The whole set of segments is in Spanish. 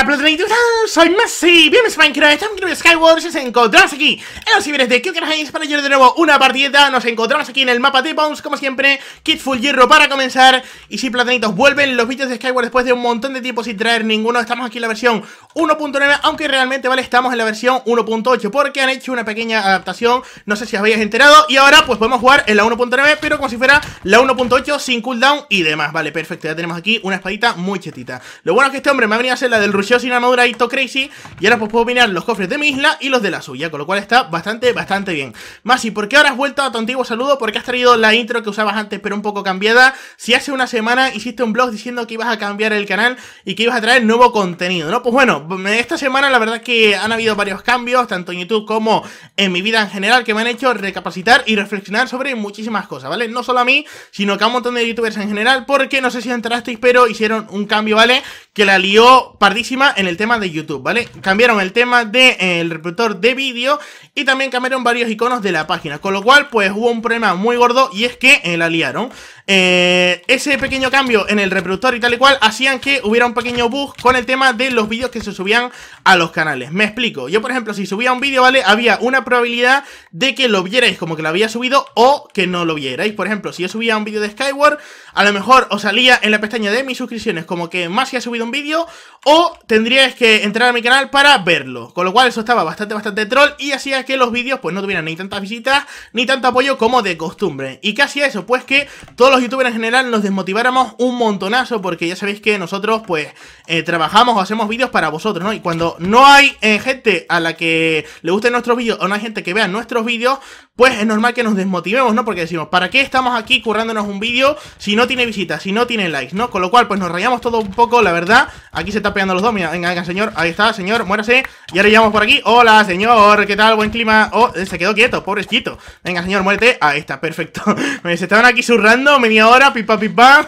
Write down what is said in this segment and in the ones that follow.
Hola, ah, soy Messi, bienvenidos a Minecraft, estamos en Skyward, nos encontramos aquí en los ciberes de Kyokrahines para llevar de nuevo una partida, nos encontramos aquí en el mapa de Bones, como siempre, Kit Full Hierro para comenzar, y si sí, vuelven los vídeos de Skyward después de un montón de tiempo sin traer ninguno, estamos aquí en la versión 1.9, aunque realmente, vale, estamos en la versión 1.8, porque han hecho una pequeña adaptación, no sé si os habéis enterado, y ahora pues podemos jugar en la 1.9, pero como si fuera la 1.8, sin cooldown y demás, vale, perfecto, ya tenemos aquí una espadita muy chetita, lo bueno es que este hombre me ha venido a hacer la del rush yo sin armadura y todo crazy. Y ahora pues puedo mirar los cofres de mi isla y los de la suya. Con lo cual está bastante, bastante bien. Masi, ¿por qué ahora has vuelto a tu antiguo saludo? Porque has traído la intro que usabas antes, pero un poco cambiada. Si hace una semana hiciste un blog diciendo que ibas a cambiar el canal y que ibas a traer nuevo contenido, ¿no? Pues bueno, esta semana la verdad que han habido varios cambios, tanto en YouTube como en mi vida en general, que me han hecho recapacitar y reflexionar sobre muchísimas cosas, ¿vale? No solo a mí, sino que a un montón de youtubers en general, porque no sé si enterasteis, pero hicieron un cambio, ¿vale? Que la lió pardísimo en el tema de YouTube, ¿vale? Cambiaron el tema del de, eh, reproductor de vídeo y también cambiaron varios iconos de la página, con lo cual pues hubo un problema muy gordo y es que eh, la liaron. Eh, ese pequeño cambio en el reproductor y tal y cual hacían que hubiera un pequeño bug con el tema de los vídeos que se subían a los canales. Me explico. Yo, por ejemplo, si subía un vídeo, ¿vale? Había una probabilidad de que lo vierais como que lo había subido o que no lo vierais. Por ejemplo, si yo subía un vídeo de Skyward, a lo mejor os salía en la pestaña de mis suscripciones como que más se ha subido un vídeo o tendríais que entrar a mi canal para verlo. Con lo cual eso estaba bastante, bastante troll y hacía que los vídeos pues no tuvieran ni tantas visitas ni tanto apoyo como de costumbre. ¿Y qué hacía eso? Pues que todos los youtubers en general nos desmotiváramos un montonazo porque ya sabéis que nosotros pues eh, trabajamos o hacemos vídeos para vosotros, ¿no? Y cuando no hay eh, gente a la que le gusten nuestros vídeos o no hay gente que vea nuestros vídeos, pues es normal que nos desmotivemos, ¿no? Porque decimos, ¿para qué estamos aquí currándonos un vídeo si no tiene visitas, si no tiene likes, ¿no? Con lo cual, pues nos rayamos todo un poco, la verdad. Aquí se está pegando los dos, mira, venga, venga, señor, ahí está, señor, muérase. Y ahora llegamos por aquí. Hola, señor, ¿qué tal? Buen clima. Oh, eh, se quedó quieto, pobre chito Venga, señor, muérete. Ahí está, perfecto. se estaban aquí zurrando media hora, pipa, pipa.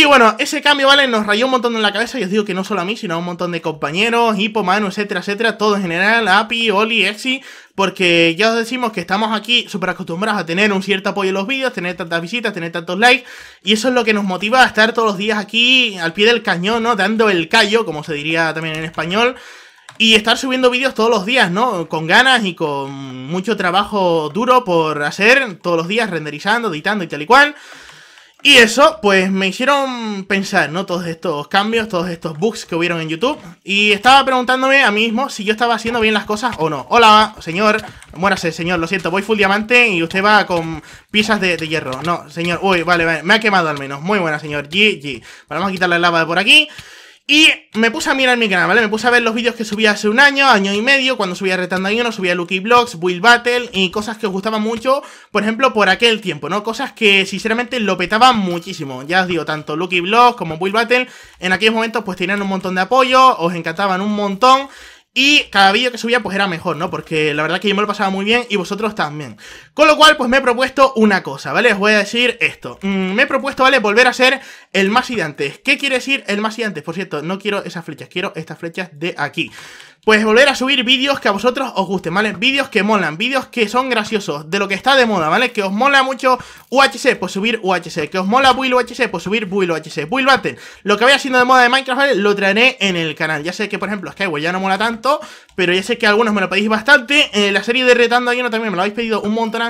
Y bueno, ese cambio, ¿vale? Nos rayó un montón en la cabeza y os digo que no solo a mí, sino a un montón de compañeros, Hipo, Manu, etcétera, etcétera, todo en general, API, Oli, Exi, porque ya os decimos que estamos aquí súper acostumbrados a tener un cierto apoyo en los vídeos, tener tantas visitas, tener tantos likes, y eso es lo que nos motiva a estar todos los días aquí al pie del cañón, ¿no? Dando el callo, como se diría también en español. Y estar subiendo vídeos todos los días, ¿no? Con ganas y con mucho trabajo duro por hacer todos los días, renderizando, editando y tal y cual. Y eso, pues me hicieron pensar, ¿no? Todos estos cambios, todos estos bugs que hubieron en YouTube. Y estaba preguntándome a mí mismo si yo estaba haciendo bien las cosas o no. Hola, señor. Muérase, señor, lo siento. Voy full diamante y usted va con piezas de, hierro. No, señor. Uy, vale, vale. Me ha quemado al menos. Muy buena, señor. GG. Vale, vamos a quitar la lava de por aquí. Y me puse a mirar mi canal, ¿vale? Me puse a ver los vídeos que subía hace un año, año y medio, cuando subía Retando no subía Lucky Blogs, Will Battle y cosas que os gustaban mucho, por ejemplo, por aquel tiempo, ¿no? Cosas que sinceramente lo petaban muchísimo. Ya os digo, tanto Lucky Blogs como Will Battle, en aquellos momentos pues tenían un montón de apoyo, os encantaban un montón. Y cada vídeo que subía pues era mejor, ¿no? Porque la verdad que yo me lo pasaba muy bien y vosotros también. Con lo cual, pues me he propuesto una cosa, ¿vale? Os voy a decir esto. Mm, me he propuesto, ¿vale? Volver a ser el más y antes. ¿Qué quiere decir el más y antes? Por cierto, no quiero esas flechas, quiero estas flechas de aquí. Pues volver a subir vídeos que a vosotros os gusten, ¿vale? Vídeos que molan, vídeos que son graciosos, de lo que está de moda, ¿vale? Que os mola mucho UHC, pues subir UHC. Que os mola Build UHC, pues subir Build UHC. Build Battle, lo que vaya siendo de moda de Minecraft, ¿vale? Lo traeré en el canal. Ya sé que, por ejemplo, Skyway ya no mola tanto, pero ya sé que algunos me lo pedís bastante. Eh, la serie de Retando Lleno también me lo habéis pedido un montón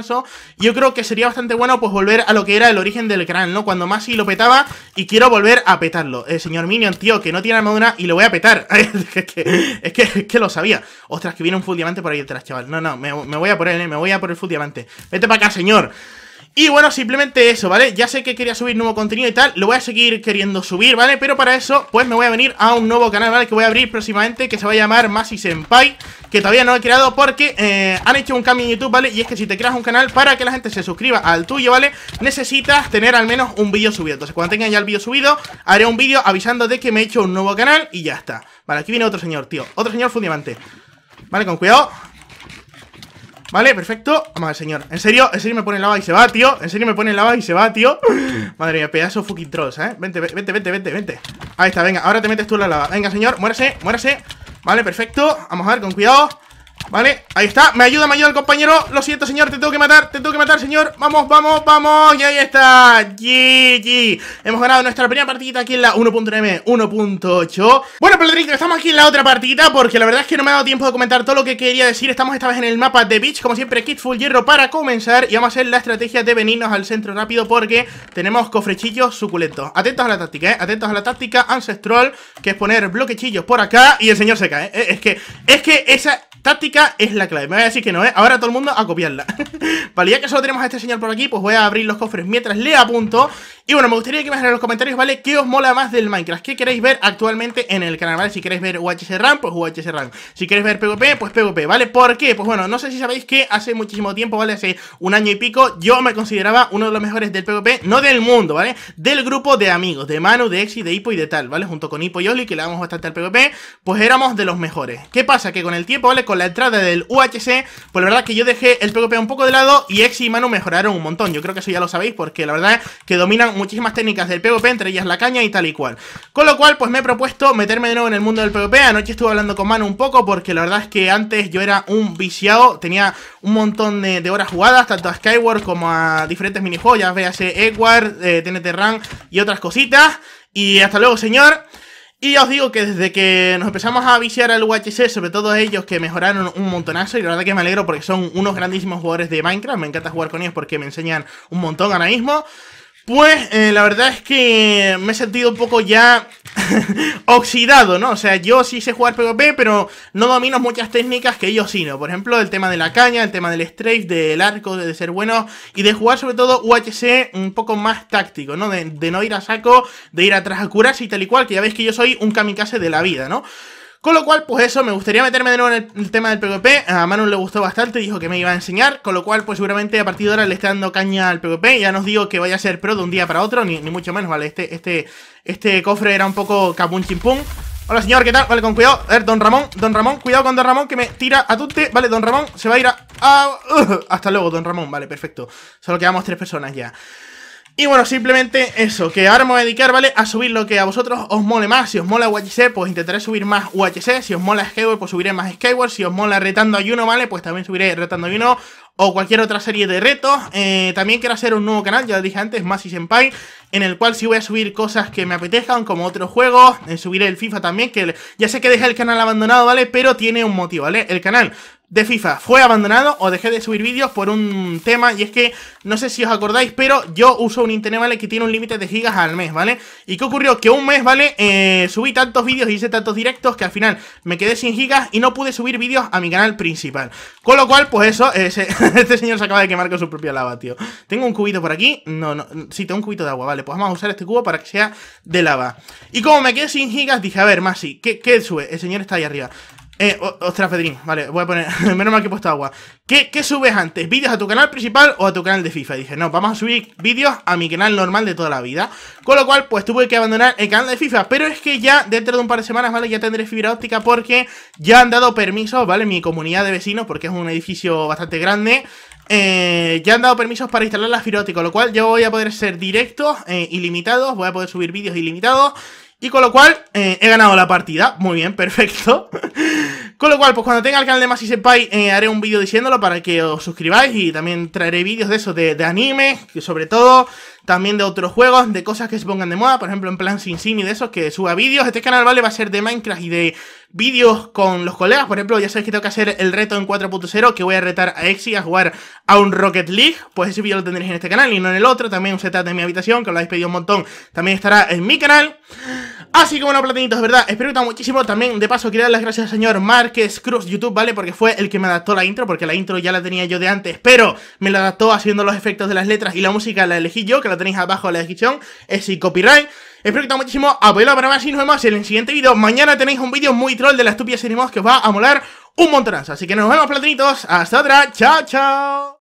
yo creo que sería bastante bueno pues volver a lo que era el origen del canal, ¿no? Cuando Masi lo petaba y quiero volver a petarlo. el eh, señor Minion, tío, que no tiene armadura y lo voy a petar. es, que, es, que, lo sabía. Ostras, que viene un full diamante por ahí detrás, chaval. No, no, me, voy a por él, eh, me voy a por el full diamante. Vete para acá, señor. Y bueno, simplemente eso, ¿vale? Ya sé que quería subir nuevo contenido y tal, lo voy a seguir queriendo subir, ¿vale? Pero para eso, pues me voy a venir a un nuevo canal, ¿vale? Que voy a abrir próximamente, que se va a llamar Masi Senpai Que todavía no he creado porque eh, han hecho un cambio en YouTube, ¿vale? Y es que si te creas un canal para que la gente se suscriba al tuyo, ¿vale? Necesitas tener al menos un vídeo subido Entonces cuando tenga ya el vídeo subido, haré un vídeo avisando de que me he hecho un nuevo canal y ya está Vale, aquí viene otro señor, tío Otro señor fundimante. Vale, con cuidado Vale, perfecto. Vamos, señor. En serio, en serio me pone en lava y se va, tío. En serio me pone lava y se va, tío. Madre mía, pedazo fucking trolls, eh. Vente, vente, vente, vente, vente. Ahí está, venga. Ahora te metes tú en la lava. Venga, señor, muérase, muérase. Vale, perfecto. Vamos a ver, con cuidado. Vale, ahí está, me ayuda, me ayuda el compañero Lo siento, señor, te tengo que matar, te tengo que matar, señor Vamos, vamos, vamos, y ahí está GG, hemos ganado nuestra primera partida Aquí en la 1.m, 1.8 Bueno, Pedrito, estamos aquí en la otra partida Porque la verdad es que no me ha dado tiempo de comentar todo lo que quería decir Estamos esta vez en el mapa de Beach Como siempre, kit full hierro para comenzar Y vamos a hacer la estrategia de venirnos al centro rápido Porque tenemos cofrechillos suculentos Atentos a la táctica, eh, atentos a la táctica Ancestral, que es poner bloquechillos por acá Y el señor se cae, ¿eh? es que, es que esa táctica es la clave. Me voy a decir que no, ¿eh? Ahora todo el mundo a copiarla. que solo tenemos a este señor por aquí, pues voy a abrir los cofres mientras le apunto. Y bueno, me gustaría que me dejen en los comentarios, ¿vale? ¿Qué os mola más del Minecraft? ¿Qué queréis ver actualmente en el canal, ¿vale? Si queréis ver UHC RAM, pues UHC RAM Si queréis ver PvP, pues PvP, ¿vale? ¿Por qué? Pues bueno, no sé si sabéis que hace muchísimo tiempo, ¿vale? Hace un año y pico, yo me consideraba uno de los mejores del PvP, no del mundo, ¿vale? Del grupo de amigos, de Manu, de Exi, de Hippo y de tal, ¿vale? Junto con Hippo y Oli, que le damos bastante al PvP, pues éramos de los mejores ¿Qué pasa? Que con el tiempo, ¿vale? Con la entrada del UHC, pues la verdad que yo dejé el PvP un poco de lado y Exi y Manu mejoraron un montón Yo creo que eso ya lo sabéis porque la verdad que dominan muchísimas técnicas del PvP, entre ellas la caña y tal y cual. Con lo cual, pues me he propuesto meterme de nuevo en el mundo del PvP. Anoche estuve hablando con Manu un poco porque la verdad es que antes yo era un viciado, tenía un montón de, horas jugadas, tanto a Skyward como a diferentes minijuegos, ya veas Edward, eh, TNT Run y otras cositas. Y hasta luego, señor. Y ya os digo que desde que nos empezamos a viciar al UHC, sobre todo ellos que mejoraron un montonazo, y la verdad que me alegro porque son unos grandísimos jugadores de Minecraft, me encanta jugar con ellos porque me enseñan un montón ahora mismo. Pues eh, la verdad es que me he sentido un poco ya oxidado, ¿no? O sea, yo sí sé jugar PvP, pero no domino muchas técnicas que ellos sí, ¿no? Por ejemplo, el tema de la caña, el tema del strafe, del arco, de ser bueno y de jugar sobre todo UHC un poco más táctico, ¿no? De, de no ir a saco, de ir atrás a curarse y tal y cual, que ya veis que yo soy un kamikaze de la vida, ¿no? Con lo cual, pues eso, me gustaría meterme de nuevo en el, tema del PvP. A Manu le gustó bastante, dijo que me iba a enseñar. Con lo cual, pues seguramente a partir de ahora le está dando caña al PvP. Ya nos digo que vaya a ser pro de un día para otro, ni, ni mucho menos, ¿vale? Este, este, este cofre era un poco cabun chimpum. Hola señor, ¿qué tal? Vale, con cuidado A ver, don Ramón, don Ramón, cuidado con don Ramón que me tira a tute, Vale, don Ramón se va a ir a... Uh, hasta luego, don Ramón, vale, perfecto Solo quedamos tres personas ya y bueno, simplemente eso, que ahora me voy a dedicar, ¿vale? A subir lo que a vosotros os mole más. Si os mola UHC, pues intentaré subir más UHC. Si os mola Skyward, pues subiré más Skyward. Si os mola Retando a ¿vale? Pues también subiré Retando a o cualquier otra serie de retos. Eh, también quiero hacer un nuevo canal, ya lo dije antes, Masi Senpai, en el cual sí voy a subir cosas que me apetezcan, como otros juegos. Eh, subiré el FIFA también, que ya sé que dejé el canal abandonado, ¿vale? Pero tiene un motivo, ¿vale? El canal de FIFA fue abandonado o dejé de subir vídeos por un tema y es que no sé si os acordáis pero yo uso un internet vale que tiene un límite de gigas al mes vale y qué ocurrió que un mes vale eh, subí tantos vídeos y hice tantos directos que al final me quedé sin gigas y no pude subir vídeos a mi canal principal con lo cual pues eso ese, este señor se acaba de quemar con su propia lava tío tengo un cubito por aquí no no sí tengo un cubito de agua vale pues vamos a usar este cubo para que sea de lava y como me quedé sin gigas dije a ver más sí qué, qué sube el señor está ahí arriba eh, ostras, vale, voy a poner. menos mal que he puesto agua. ¿Qué, subes antes? ¿Vídeos a tu canal principal o a tu canal de FIFA? dije, no, vamos a subir vídeos a mi canal normal de toda la vida. Con lo cual, pues tuve que abandonar el canal de FIFA. Pero es que ya dentro de un par de semanas, ¿vale? Ya tendré fibra óptica porque ya han dado permisos, ¿vale? Mi comunidad de vecinos, porque es un edificio bastante grande. Eh, ya han dado permisos para instalar la fibra óptica, con lo cual yo voy a poder ser directo, eh, ilimitados, voy a poder subir vídeos ilimitados. Y con lo cual eh, he ganado la partida. Muy bien, perfecto. Con lo cual, pues cuando tenga el canal de Masi Senpai eh, haré un vídeo diciéndolo para que os suscribáis y también traeré vídeos de eso, de, anime, que sobre todo, también de otros juegos, de cosas que se pongan de moda, por ejemplo, en plan Sin Sin y de esos, que suba vídeos. Este canal, vale, va a ser de Minecraft y de vídeos con los colegas. Por ejemplo, ya sabéis que tengo que hacer el reto en 4.0, que voy a retar a Exi a jugar a un Rocket League. Pues ese vídeo lo tendréis en este canal y no en el otro. También un setup de mi habitación, que lo habéis pedido un montón, también estará en mi canal. Así que bueno, platinitos, ¿verdad? Espero que muchísimo También, de paso, quiero dar las gracias al señor Márquez Cruz YouTube, ¿vale? Porque fue el que me adaptó la intro Porque la intro ya la tenía yo de antes Pero me la adaptó haciendo los efectos de las letras Y la música la elegí yo, que la tenéis abajo en la descripción Es sin copyright Espero que te muchísimo, apoyo para más y nos vemos en el siguiente vídeo Mañana tenéis un vídeo muy troll de la estúpida serie que os va a molar un montonazo Así que nos vemos platinitos, hasta otra, chao, chao